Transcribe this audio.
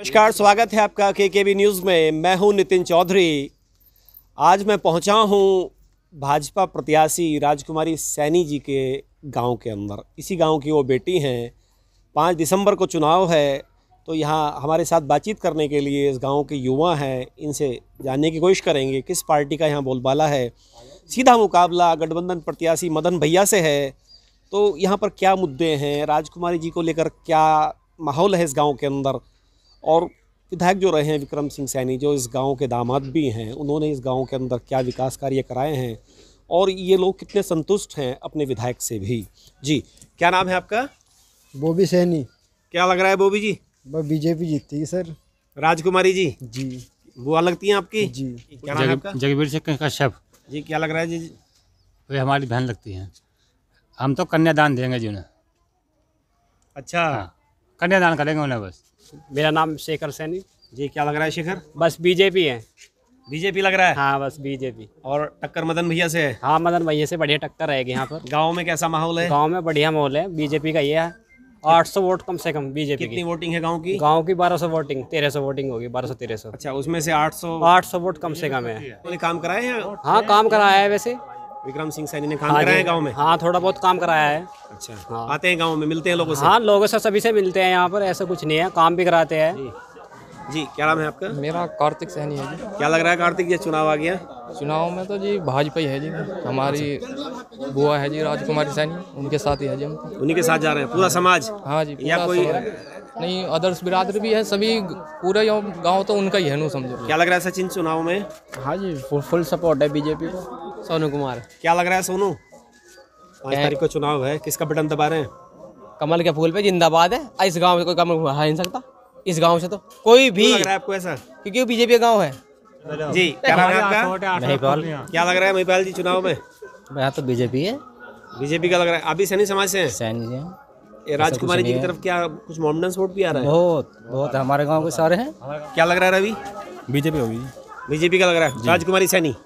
नमस्कार स्वागत है आपका के के न्यूज़ में मैं हूं नितिन चौधरी आज मैं पहुंचा हूं भाजपा प्रत्याशी राजकुमारी सैनी जी के गांव के अंदर इसी गांव की वो बेटी हैं पाँच दिसंबर को चुनाव है तो यहाँ हमारे साथ बातचीत करने के लिए इस गांव के युवा हैं इनसे जानने की कोशिश करेंगे किस पार्टी का यहाँ बोलबाला है सीधा मुकाबला गठबंधन प्रत्याशी मदन भैया से है तो यहाँ पर क्या मुद्दे हैं राजकुमारी जी को लेकर क्या माहौल है इस गाँव के अंदर और विधायक जो रहे हैं विक्रम सिंह सैनी जो इस गांव के दामाद भी हैं उन्होंने इस गांव के अंदर क्या विकास कार्य कराए हैं और ये लोग कितने संतुष्ट हैं अपने विधायक से भी जी क्या नाम है आपका बोबी सैनी क्या लग रहा है बोबी जी बीजेपी जीतती है सर राजकुमारी जी जी बुआ लगती हैं आपकी जी क्या नाम है जगवीर सिंह कश्यप जी क्या लग रहा है जी वे हमारी बहन लगती हैं हम तो कन्यादान देंगे जी उन्हें अच्छा हाँ, कन्यादान करेंगे उन्हें बस मेरा नाम शेखर सैनी जी क्या लग रहा है शेखर बस बीजेपी है बीजेपी लग रहा है हाँ बस बीजेपी और टक्कर मदन भैया से हाँ मदन भैया से बढ़िया टक्कर रहेगी यहाँ पर गाँव में कैसा माहौल है गाँव में बढ़िया माहौल है बीजेपी का ये है आठ सौ वोट कम से कम बीजेपी कितनी वोटिंग है गांव की गांव की बारह सौ वोटिंग तेरह सौ वोटिंग होगी बारह सौ तेरह सौ अच्छा उसमें से आठ सौ आठ सौ वोट कम से कम है काम कराए हैं हाँ काम कराया है वैसे विक्रम सिंह सैनी ने काम हाँ कराया गांव में हाँ थोड़ा बहुत काम कराया है अच्छा हाँ आते हैं गांव में मिलते हैं लोगों से हाँ लोगों से सभी से मिलते हैं यहाँ पर ऐसा कुछ नहीं है काम भी कराते हैं जी क्या नाम है आपका मेरा कार्तिक सहनी है जी क्या लग रहा है कार्तिक जी चुनाव आ गया चुनाव में तो जी भाजपा ही है जी हमारी बुआ है जी राजकुमारी सहनी उनके साथ ही है जी हम उन्हीं के साथ जा रहे हैं पूरा समाज हाँ जी या कोई नहीं अदर्श बिरादरी भी है सभी पूरे गांव तो उनका ही है नो समझो क्या लग रहा है सचिन चुनाव में हाँ जी फुल सपोर्ट है बीजेपी को सोनू कुमार क्या लग रहा है सोनू पाँच तारीख को चुनाव है किसका बटन दबा रहे हैं कमल के फूल पे जिंदाबाद है इस गांव में कोई कमल हार नहीं सकता इस गांव से तो कोई भी लग रहा है आपको ऐसा क्योंकि बीजेपी का गांव है जी क्या लग रहा है आपका महिपाल क्या लग रहा है महिपाल जी चुनाव में यहाँ तो बीजेपी है बीजेपी का लग रहा है अभी सैनी समाज से है राजकुमारी जी की तरफ क्या कुछ मोमडन वोट भी आ रहा है बहुत बहुत हमारे गाँव के सारे हैं क्या लग रहा है अभी बीजेपी होगी बीजेपी का लग रहा है राजकुमारी सैनी